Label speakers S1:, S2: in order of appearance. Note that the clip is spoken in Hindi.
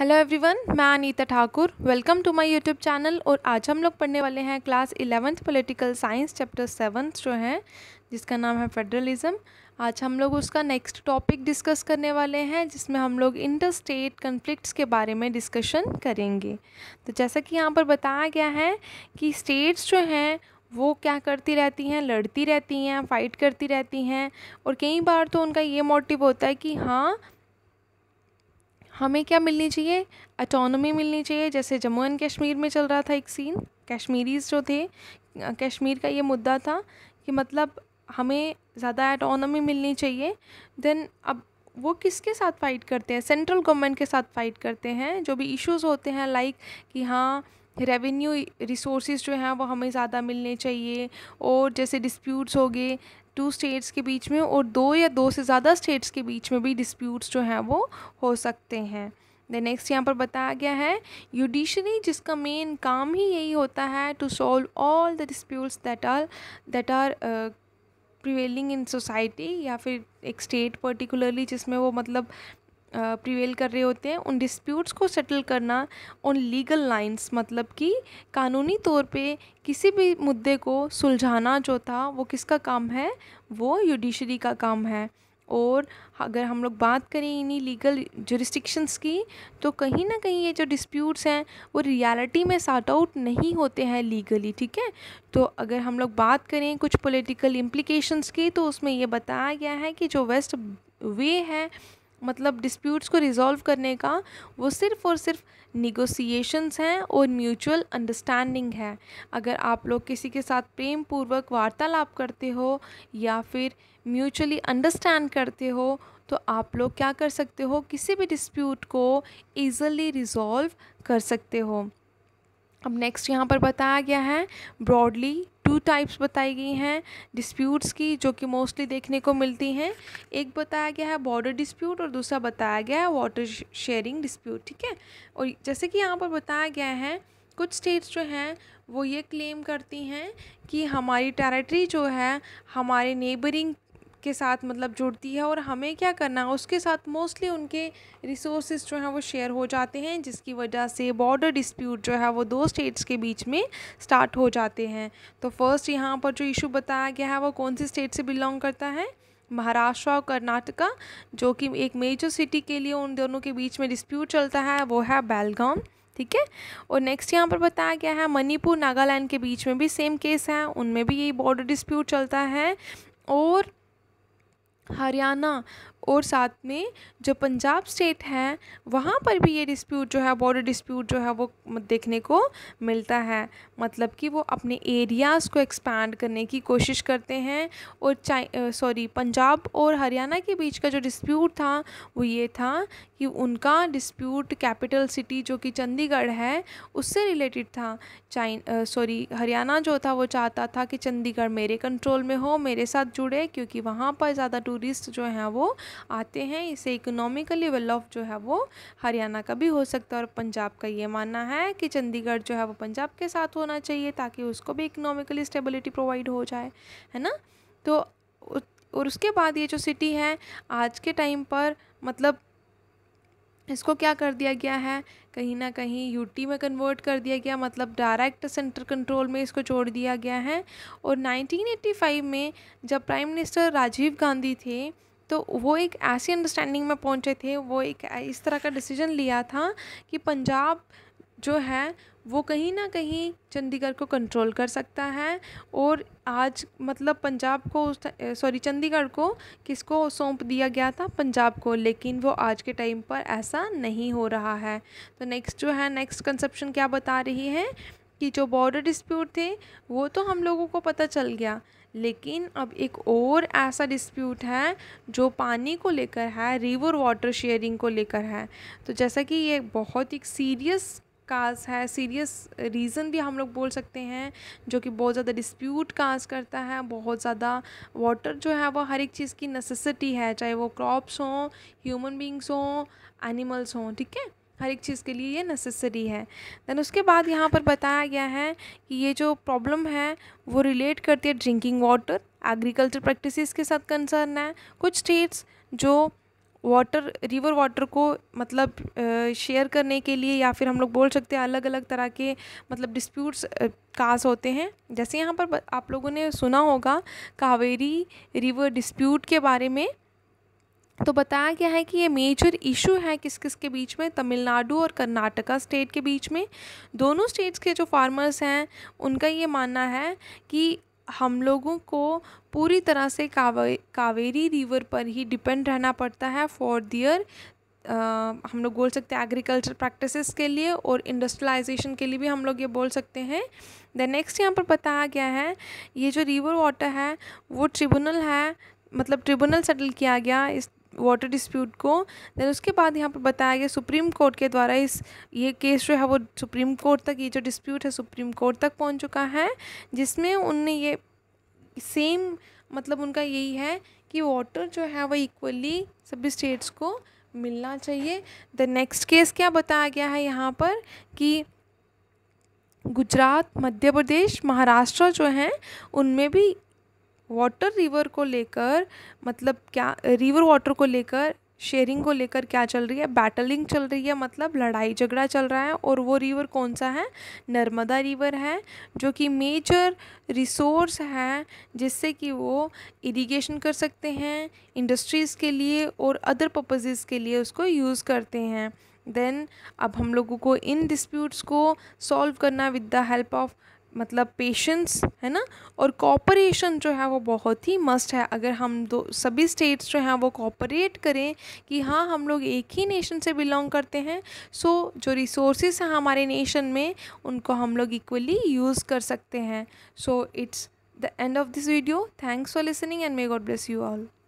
S1: हेलो एवरीवन मैं Anita Thakur welcome to my YouTube channel और आज हम लोग पढ़ने वाले हैं class eleventh political science chapter seventh जो है जिसका नाम है फेडरलिज्म आज हम लोग उसका नेक्स्ट टॉपिक डिस्कस करने वाले हैं जिसमें हम लोग इंटर स्टेट कन्फ्लिक्ट्स के बारे में डिस्कशन करेंगे तो जैसा कि यहाँ पर बताया गया है कि स्टेट्स जो हैं वो क्या करती रहती हैं लड़ती रहती हैं फाइट करती रहती हैं और कई बार तो उनका ये मोटिव होता है कि हाँ हमें क्या मिलनी चाहिए अटोनमी मिलनी चाहिए जैसे जम्मू एंड कश्मीर में चल रहा था एक सीन कश्मीरीज जो थे कश्मीर का ये मुद्दा था कि मतलब हमें ज़्यादा एटोनमी मिलनी चाहिए देन अब वो किसके साथ फ़ाइट करते हैं सेंट्रल गवर्नमेंट के साथ फ़ाइट करते हैं जो भी इश्यूज़ होते हैं लाइक like कि हाँ रेवेन्यू रिसोर्सेज जो हैं वो हमें ज़्यादा मिलने चाहिए और जैसे डिस्प्यूट्स हो गए टू स्टेट्स के बीच में और दो या दो से ज़्यादा स्टेट्स के बीच में भी डिस्प्यूट्स जो हैं वो हो सकते हैं द नेक्स्ट यहाँ पर बताया गया है यूडिशरी जिसका मेन काम ही यही होता है to solve all the disputes that are that are prevailing in society या फिर एक स्टेट पर्टिकुलरली जिसमें वो मतलब प्रिवेल कर रहे होते हैं उन डिस्प्यूट्स को सेटल करना ऑन लीगल लाइंस मतलब कि कानूनी तौर पे किसी भी मुद्दे को सुलझाना जो था वो किसका काम है वो जुडिशरी का काम है और अगर हम लोग बात करें इन्हीं लीगल जुरिस्टिक्शंस की तो कहीं ना कहीं ये जो डिस्प्यूट्स हैं वो रियलिटी में सार्ट आउट नहीं होते हैं लीगली ठीक है तो अगर हम लोग बात करें कुछ पॉलिटिकल इम्प्लिकेशंस की तो उसमें ये बताया गया है कि जो वेस्ट वे है मतलब डिस्प्यूट्स को रिज़ॉल्व करने का वो सिर्फ़ और सिर्फ निगोसिएशंस हैं और म्यूचुअल अंडरस्टैंडिंग है अगर आप लोग किसी के साथ प्रेम पूर्वक वार्तालाप करते हो या फिर म्यूचुअली अंडरस्टैंड करते हो तो आप लोग क्या कर सकते हो किसी भी डिस्प्यूट को ईजली रिज़ॉल्व कर सकते हो अब नेक्स्ट यहाँ पर बताया गया है ब्रॉडली टू टाइप्स बताई गई हैं डिस्प्यूट्स की जो कि मोस्टली देखने को मिलती हैं एक बताया गया है बॉर्डर डिस्प्यूट और दूसरा बताया गया है वाटर शेयरिंग डिस्प्यूट ठीक है और जैसे कि यहाँ पर बताया गया है कुछ स्टेट्स जो हैं वो ये क्लेम करती हैं कि हमारी टेरिटरी जो है हमारे नेबरिंग के साथ मतलब जुड़ती है और हमें क्या करना है उसके साथ मोस्टली उनके रिसोर्सेज जो हैं वो शेयर हो जाते हैं जिसकी वजह से बॉर्डर डिस्प्यूट जो है वो दो स्टेट्स के बीच में स्टार्ट हो जाते हैं तो फर्स्ट यहाँ पर जो इशू बताया गया है वो कौन सी स्टेट से बिलोंग करता है महाराष्ट्र और कर्नाटका जो कि एक मेजर सिटी के लिए उन दोनों के बीच में डिस्प्यूट चलता है वो है बेलगाम ठीक है और नेक्स्ट यहाँ पर बताया गया है मणिपुर नागालैंड के बीच में भी सेम केस है उनमें भी यही बॉर्डर डिस्प्यूट चलता है और हरियाणा और साथ में जो पंजाब स्टेट है वहाँ पर भी ये डिस्प्यूट जो है बॉर्डर डिस्प्यूट जो है वो देखने को मिलता है मतलब कि वो अपने एरियाज़ को एक्सपैंड करने की कोशिश करते हैं और सॉरी पंजाब और हरियाणा के बीच का जो डिस्प्यूट था वो ये था कि उनका डिस्प्यूट कैपिटल सिटी जो कि चंडीगढ़ है उससे रिलेटेड था चाइन सॉरी हरियाणा जो था वो चाहता था कि चंडीगढ़ मेरे कंट्रोल में हो मेरे साथ जुड़े क्योंकि वहाँ पर ज़्यादा टूरिस्ट जो हैं वो आते हैं इसे इकोनॉमिकली वेल ऑफ जो है वो हरियाणा का भी हो सकता है और पंजाब का ये मानना है कि चंडीगढ़ जो है वो पंजाब के साथ होना चाहिए ताकि उसको भी इकोनॉमिकली स्टेबिलिटी प्रोवाइड हो जाए है ना तो और उसके बाद ये जो सिटी है आज के टाइम पर मतलब इसको क्या कर दिया गया है कहीं ना कहीं यूटी में कन्वर्ट कर दिया गया मतलब डायरेक्ट सेंटर कंट्रोल में इसको छोड़ दिया गया है और 1985 में जब प्राइम मिनिस्टर राजीव गांधी थे तो वो एक ऐसी अंडरस्टैंडिंग में पहुँचे थे वो एक इस तरह का डिसीजन लिया था कि पंजाब जो है वो कहीं ना कहीं चंडीगढ़ को कंट्रोल कर सकता है और आज मतलब पंजाब को सॉरी चंडीगढ़ को किसको सौंप दिया गया था पंजाब को लेकिन वो आज के टाइम पर ऐसा नहीं हो रहा है तो नेक्स्ट जो है नेक्स्ट कंसेप्शन क्या बता रही है कि जो बॉर्डर डिस्प्यूट थे वो तो हम लोगों को पता चल गया लेकिन अब एक और ऐसा डिस्प्यूट है जो पानी को लेकर है रिवर वाटर शेयरिंग को लेकर है तो जैसा कि ये बहुत ही सीरियस काज है सीरियस रीज़न भी हम लोग बोल सकते हैं जो कि बहुत ज़्यादा डिस्प्यूट काज करता है बहुत ज़्यादा वाटर जो है वो हर एक चीज़ की नेसेसिटी है चाहे वो क्रॉप्स हों ह्यूमन बींग्स हों एनिमल्स हों ठीक है हर एक चीज़ के लिए ये नेसेसरी है देन उसके बाद यहाँ पर बताया गया है कि ये जो प्रॉब्लम है वो रिलेट करती है ड्रिंकिंग वाटर एग्रीकल्चर प्रैक्टिसेस के साथ कंसर्न है कुछ स्टेट्स जो वाटर रिवर वाटर को मतलब शेयर करने के लिए या फिर हम लोग बोल सकते हैं अलग अलग तरह के मतलब डिस्प्यूट्स काज होते हैं जैसे यहाँ पर आप लोगों ने सुना होगा कावेरी रिवर डिस्प्यूट के बारे में तो बताया गया है कि ये मेजर इशू है किस किस के बीच में तमिलनाडु और कर्नाटका स्टेट के बीच में दोनों स्टेट्स के जो फार्मर्स हैं उनका ये मानना है कि हम लोगों को पूरी तरह से कावे कावेरी रिवर पर ही डिपेंड रहना पड़ता है फॉर दियर हम लोग बोल सकते हैं एग्रीकल्चर प्रैक्टिसेस के लिए और इंडस्ट्रियलाइजेशन के लिए भी हम लोग ये बोल सकते हैं द नेक्स्ट यहाँ पर बताया गया है ये जो रिवर वाटर है वो ट्रिब्यूनल है मतलब ट्रिब्यूनल सेटल किया गया इस वाटर डिस्प्यूट को देन उसके बाद यहाँ पर बताया गया सुप्रीम कोर्ट के द्वारा इस ये केस जो है वो सुप्रीम कोर्ट तक ये जो डिस्प्यूट है सुप्रीम कोर्ट तक पहुँच चुका है जिसमें उनने ये सेम मतलब उनका यही है कि वाटर जो है वो इक्वली सभी स्टेट्स को मिलना चाहिए द नेक्स्ट केस क्या बताया गया है यहाँ पर कि गुजरात मध्य प्रदेश महाराष्ट्र जो हैं उनमें भी वाटर रिवर को लेकर मतलब क्या रिवर वाटर को लेकर शेयरिंग को लेकर क्या चल रही है बैटलिंग चल रही है मतलब लड़ाई झगड़ा चल रहा है और वो रिवर कौन सा है नर्मदा रिवर है जो कि मेजर रिसोर्स है जिससे कि वो इरिगेशन कर सकते हैं इंडस्ट्रीज़ के लिए और अदर पर्पजेज़ के लिए उसको यूज़ करते हैं देन अब हम लोगों को इन डिस्प्यूट्स को सॉल्व करना विद द हेल्प ऑफ मतलब पेशेंस है ना और कॉपरेशन जो है वो बहुत ही मस्ट है अगर हम दो सभी स्टेट्स जो हैं वो कॉपरेट करें कि हाँ हम लोग एक ही नेशन से बिलोंग करते हैं सो जो रिसोर्सेज हैं हमारे नेशन में उनको हम लोग इक्वली यूज़ कर सकते हैं so it's the end of this video thanks for listening and may God bless you all